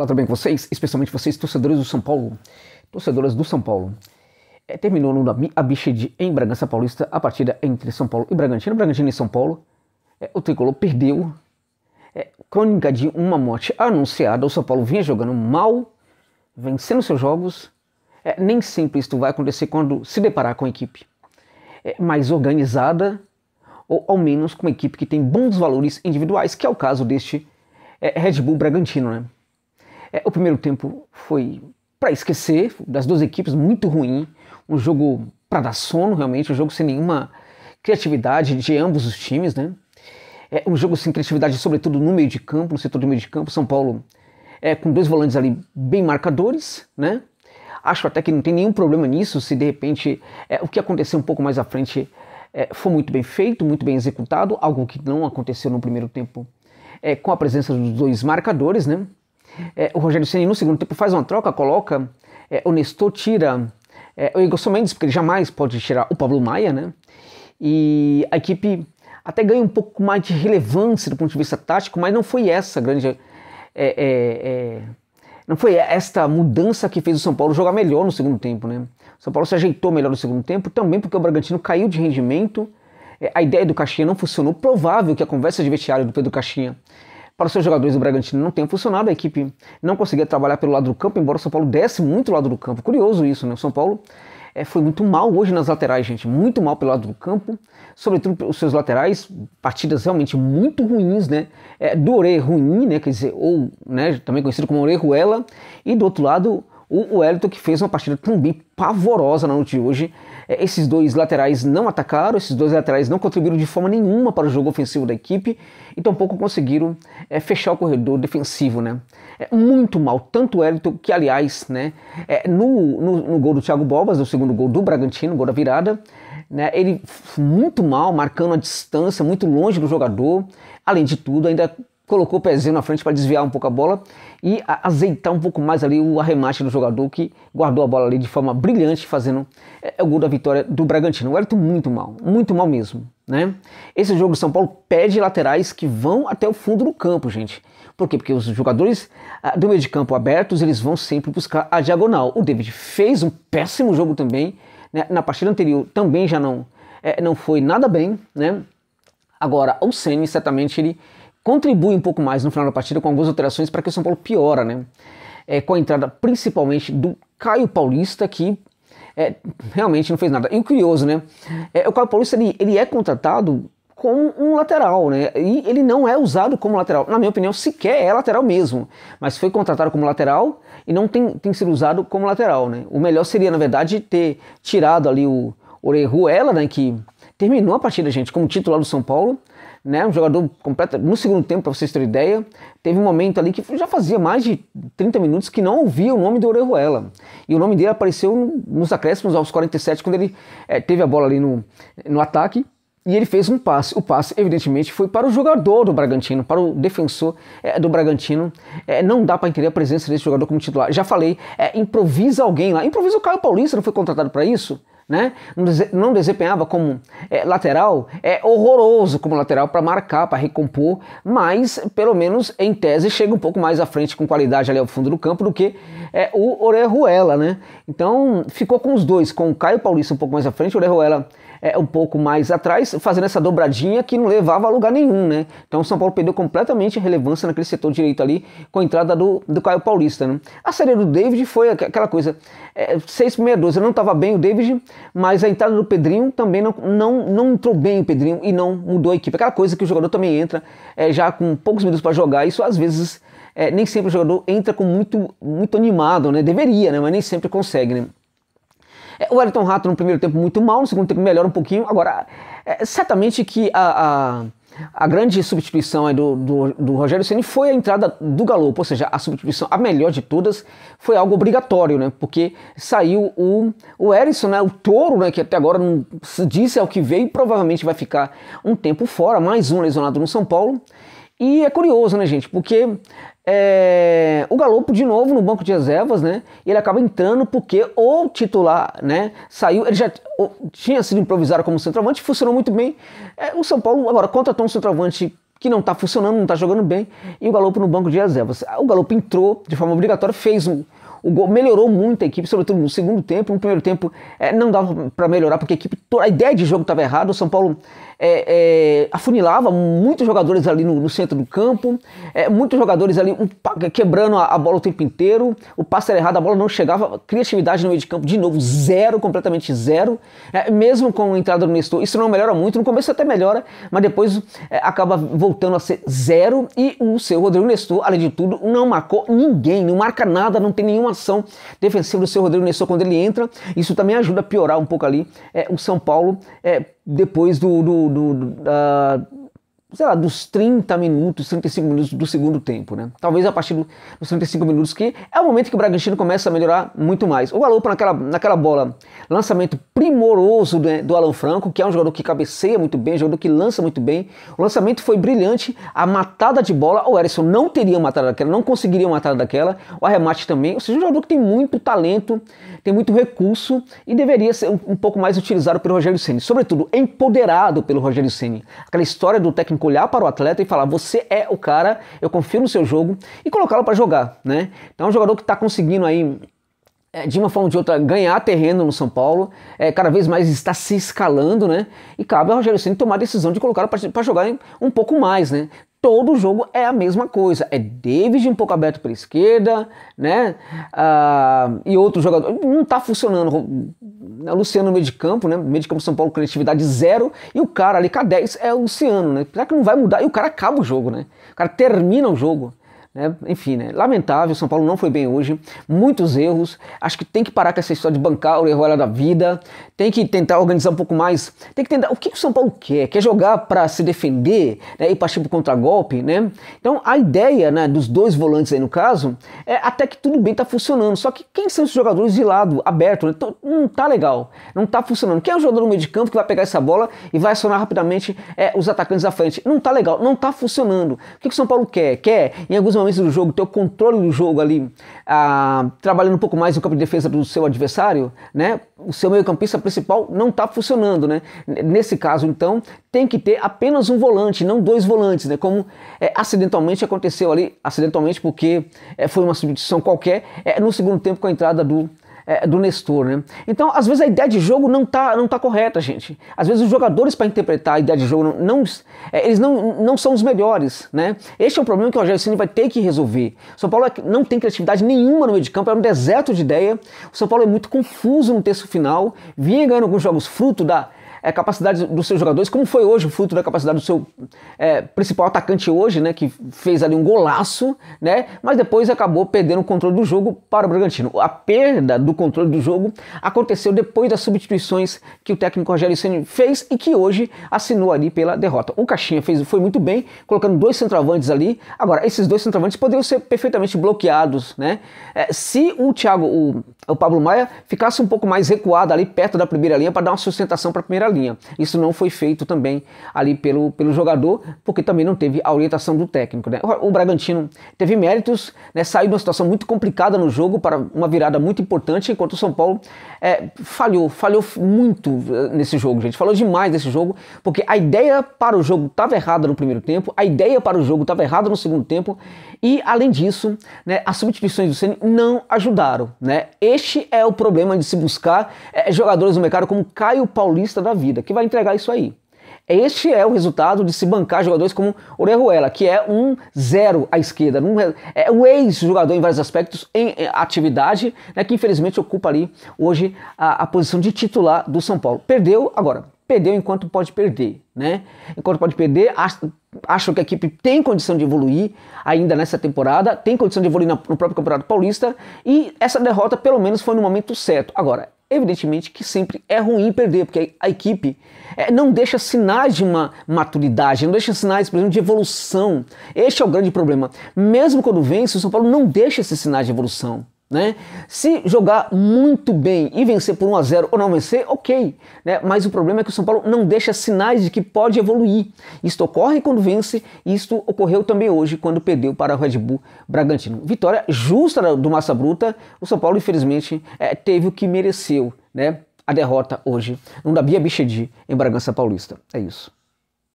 Olá, tudo bem com vocês? Especialmente vocês, torcedores do São Paulo. Torcedoras do São Paulo. É, terminou no Abixed em Bragança Paulista a partida entre São Paulo e Bragantino. Bragantino e São Paulo. É, o Tricolor perdeu. É, crônica de uma morte anunciada. O São Paulo vinha jogando mal, vencendo seus jogos. É, nem sempre isso vai acontecer quando se deparar com a equipe é, mais organizada ou ao menos com uma equipe que tem bons valores individuais, que é o caso deste é, Red Bull Bragantino, né? É, o primeiro tempo foi para esquecer, das duas equipes, muito ruim. Um jogo para dar sono, realmente, um jogo sem nenhuma criatividade de ambos os times, né? É um jogo sem criatividade, sobretudo no meio de campo, no setor do meio de campo. São Paulo é, com dois volantes ali bem marcadores, né? Acho até que não tem nenhum problema nisso, se de repente é, o que aconteceu um pouco mais à frente é, foi muito bem feito, muito bem executado, algo que não aconteceu no primeiro tempo é, com a presença dos dois marcadores, né? É, o Rogério Ceni no segundo tempo faz uma troca, coloca é, o Nestor, tira é, o Igor Mendes, porque ele jamais pode tirar o Pablo Maia, né? E a equipe até ganha um pouco mais de relevância do ponto de vista tático, mas não foi essa grande. É, é, é, não foi esta mudança que fez o São Paulo jogar melhor no segundo tempo, né? O São Paulo se ajeitou melhor no segundo tempo, também porque o Bragantino caiu de rendimento. a ideia do Caixinha não funcionou. Provável que a conversa de vestiário do Pedro Caixinha para os seus jogadores, o Bragantino não tem funcionado, a equipe não conseguia trabalhar pelo lado do campo, embora o São Paulo desse muito lado do campo. Curioso isso, né? O São Paulo é, foi muito mal hoje nas laterais, gente, muito mal pelo lado do campo, sobretudo os seus laterais, partidas realmente muito ruins, né? É, do Ore ruim, né? Quer dizer, ou né, também conhecido como Ruela. e do outro lado o Wellington que fez uma partida também pavorosa na noite de hoje, é, esses dois laterais não atacaram, esses dois laterais não contribuíram de forma nenhuma para o jogo ofensivo da equipe e tampouco conseguiram é, fechar o corredor defensivo, né? É, muito mal, tanto o Elito que, aliás, né, é, no, no, no, gol do Thiago Bobas, no segundo gol do Bragantino, gol da virada, né, ele muito mal, marcando a distância, muito longe do jogador. Além de tudo, ainda colocou o pezinho na frente para desviar um pouco a bola e azeitar um pouco mais ali o arremate do jogador que guardou a bola ali de forma brilhante, fazendo é, é o gol da vitória do Bragantino. O Wellington muito mal, muito mal mesmo. Né? Esse jogo do São Paulo pede laterais que vão até o fundo do campo, gente. Por quê? Porque os jogadores ah, do meio de campo abertos, eles vão sempre buscar a diagonal. O David fez um péssimo jogo também, né? na partida anterior também já não, é, não foi nada bem, né? Agora, o Senna certamente ele contribui um pouco mais no final da partida com algumas alterações para que o São Paulo piora, né? É, com a entrada principalmente do Caio Paulista, que é, realmente não fez nada. E o curioso, né? É, o Caio Paulista ele, ele é contratado como um lateral, né? E ele não é usado como lateral. Na minha opinião, sequer é lateral mesmo. Mas foi contratado como lateral e não tem, tem sido usado como lateral, né? O melhor seria, na verdade, ter tirado ali o Orejuela, né? Que terminou a partida, gente, como titular do São Paulo né? Um jogador completo. No segundo tempo, para vocês terem ideia, teve um momento ali que já fazia mais de 30 minutos que não ouvia o nome do Orejuela. E o nome dele apareceu nos acréscimos aos 47, quando ele é, teve a bola ali no, no ataque. E ele fez um passe. O passe, evidentemente, foi para o jogador do Bragantino, para o defensor é, do Bragantino. É, não dá para entender a presença desse jogador como titular. Já falei, improvisa alguém lá. Improvisa o Caio Paulista, não foi contratado para isso? né? Não desempenhava como é, lateral, é horroroso como lateral para marcar, para recompor, mas pelo menos em tese chega um pouco mais à frente com qualidade ali ao fundo do campo do que é, o Orejuela, né? Então ficou com os dois, com o Caio Paulista um pouco mais à frente, o Orejuela é, um pouco mais atrás, fazendo essa dobradinha que não levava a lugar nenhum, né? Então o São Paulo perdeu completamente relevância naquele setor direito ali com a entrada do, do Caio Paulista, né? A série do David foi aquela coisa, é, 6 por 12 não estava bem o David, mas a entrada do Pedrinho também não, não, não entrou bem o Pedrinho e não mudou a equipe. Aquela coisa que o jogador também entra é, já com poucos minutos para jogar, isso às vezes... É, nem sempre o jogador entra com muito, muito animado, né? Deveria, né? Mas nem sempre consegue, né? É, o Elton Rato no primeiro tempo muito mal, no segundo tempo melhora um pouquinho. Agora, é, certamente que a, a, a grande substituição do, do, do, Rogério Ceni foi a entrada do Galo, ou seja, a substituição, a melhor de todas, foi algo obrigatório, né? Porque saiu o, o Erisson, né? o touro, né? que até agora não se disse ao é que veio, provavelmente vai ficar um tempo fora, mais um lesionado no São Paulo. E é curioso, né, gente? Porque é, o Galopo, de novo, no banco de reservas, né? Ele acaba entrando porque o titular, né? Saiu, ele já tinha sido improvisado como centroavante, funcionou muito bem. É, o São Paulo agora contratou um centroavante que não está funcionando, não está jogando bem, e o Galopo no banco de reservas. O Galopo entrou de forma obrigatória, fez um, o gol, melhorou muito a equipe, sobretudo no segundo tempo. No primeiro tempo é, não dava para melhorar, porque a, equipe, a ideia de jogo estava errada. O São Paulo é, é, afunilava muitos jogadores ali no, no centro do campo, é, muitos jogadores ali um, quebrando a, a, bola o tempo inteiro, o passe era errado, a bola não chegava, criatividade no meio de campo de novo, zero, completamente zero. É, mesmo com a entrada do Nestor, isso não melhora muito, no começo até melhora, mas depois é, acaba voltando a ser zero. E o seu Rodrigo Nestor, além de tudo, não marcou ninguém, não marca nada, não tem nenhuma ação defensiva do seu Rodrigo Nestor quando ele entra. Isso também ajuda a piorar um pouco ali é, o São Paulo. É, depois do, do, do da, sei lá, dos 30 minutos, 35 minutos do segundo tempo, né? Talvez a partir dos 35 minutos, que é o momento que o Bragantino começa a melhorar muito mais. O Galo naquela, naquela bola, lançamento primoroso do, do Alan Franco, que é um jogador que cabeceia muito bem, jogador que lança muito bem. O lançamento foi brilhante, a matada de bola, o Erisson não teria matado daquela, não conseguiria matar daquela, o arremate também. Ou seja, um jogador que tem muito talento, tem muito recurso e deveria ser um, um pouco mais utilizado pelo Rogério Ceni, sobretudo empoderado pelo Rogério Ceni. Aquela história do técnico olhar para o atleta e falar: você é o cara, eu confio no seu jogo e colocá-lo para jogar, né? Então, é um jogador que está conseguindo aí eh, de uma forma ou de outra, ganhar terreno no São Paulo, é, cada vez mais está se escalando, né? E cabe ao Rogério Ceni tomar a decisão de colocar para jogar um pouco mais, né? Todo jogo é a mesma coisa. É David um pouco aberto para esquerda, né? Ah, e outro jogador. Não está funcionando né? Luciano meio de campo, né? Meio de campo São Paulo, criatividade zero. E o cara ali com a 10 é o Luciano, né? Será que não vai mudar? E o cara acaba o jogo, né? O cara termina o jogo. Né? Enfim, né? lamentável, São Paulo não foi bem hoje, muitos erros. Acho que tem que parar com essa história de bancar o erro da vida, tem que tentar organizar um pouco mais. Tem que tentar. O que o São Paulo quer? Quer jogar para se defender né? e partir para contra contragolpe? Né? Então a ideia né, dos dois volantes aí no caso é até que tudo bem, tá funcionando. Só que quem são os jogadores de lado, aberto? Né? Então, não tá legal, não tá funcionando. Quem é o jogador no meio de campo que vai pegar essa bola e vai acionar rapidamente é, os atacantes à frente? Não tá legal, não tá funcionando. O que, que o São Paulo quer? Quer, em alguns momentos, influência do jogo, ter o controle do jogo ali, ah, trabalhando um pouco mais no campo de defesa do seu adversário, né? O seu meio-campista principal não está funcionando, né? Nesse caso, então, tem que ter apenas um volante, não dois volantes, né? Como é, acidentalmente aconteceu ali, acidentalmente porque é, foi uma substituição qualquer, é, no segundo tempo com a entrada do é, do Nestor, né? Então, às vezes a ideia de jogo não tá, não tá correta, gente. Às vezes os jogadores para interpretar a ideia de jogo não, não é, eles não, não são os melhores, né? Este é um problema que o Rogério Ceni vai ter que resolver. O São Paulo é não tem criatividade nenhuma no meio de campo, é um deserto de ideia. O São Paulo é muito confuso no terço final, vinha ganhando alguns jogos fruto da é, capacidade dos seus jogadores, como foi hoje, fruto da capacidade do seu é, principal atacante hoje, né, que fez ali um golaço, né, mas depois acabou perdendo o controle do jogo para o Bragantino. A perda do controle do jogo aconteceu depois das substituições que o técnico Rogério Ceni fez e que hoje assinou ali pela derrota. O Caixinha fez, foi muito bem, colocando dois centroavantes ali. Agora, esses dois centroavantes poderiam ser perfeitamente bloqueados, né? É, se o Thiago, o o Pablo Maia ficasse um pouco mais recuado ali perto da primeira linha para dar uma sustentação para a primeira linha. Isso não foi feito também ali pelo, pelo jogador, porque também não teve a orientação do técnico. Né? O, Bragantino teve méritos, né? saiu de uma situação muito complicada no jogo para uma virada muito importante, enquanto o São Paulo é, falhou, falhou muito eh, nesse jogo, gente. Falou demais nesse jogo, porque a ideia para o jogo estava errada no primeiro tempo, a ideia para o jogo estava errada no segundo tempo, e além disso, né, as substituições do Senna não ajudaram. Né? Este é o problema de se buscar eh, jogadores no mercado como Caio Paulista da vida, que vai entregar isso aí. Este é o resultado de se bancar jogadores como Orejuela, que é um zero à esquerda, um, é um ex-jogador em vários aspectos, em, em atividade, né, que infelizmente ocupa ali hoje a, a posição de titular do São Paulo. Perdeu agora perdeu enquanto pode perder, né? Enquanto pode perder, acho, acho que a equipe tem condição de evoluir ainda nessa temporada, tem condição de evoluir no próprio Campeonato Paulista e essa derrota pelo menos foi no momento certo. Agora, evidentemente que sempre é ruim perder, porque a equipe é, não deixa sinais de uma maturidade, não deixa sinais, por exemplo, de evolução. Este é o grande problema. Mesmo quando vence, o São Paulo não deixa esses sinais de evolução. Né? Se jogar muito bem e vencer por 1 a 0 ou não vencer, ok. Né? Mas o problema é que o São Paulo não deixa sinais de que pode evoluir. Isto ocorre quando vence e isto ocorreu também hoje quando perdeu para o Red Bull Bragantino. Vitória justa do Massa Bruta. O São Paulo, infelizmente, é, teve o que mereceu. Né? A derrota hoje no Dabia Bichedi em Bragança Paulista. É isso.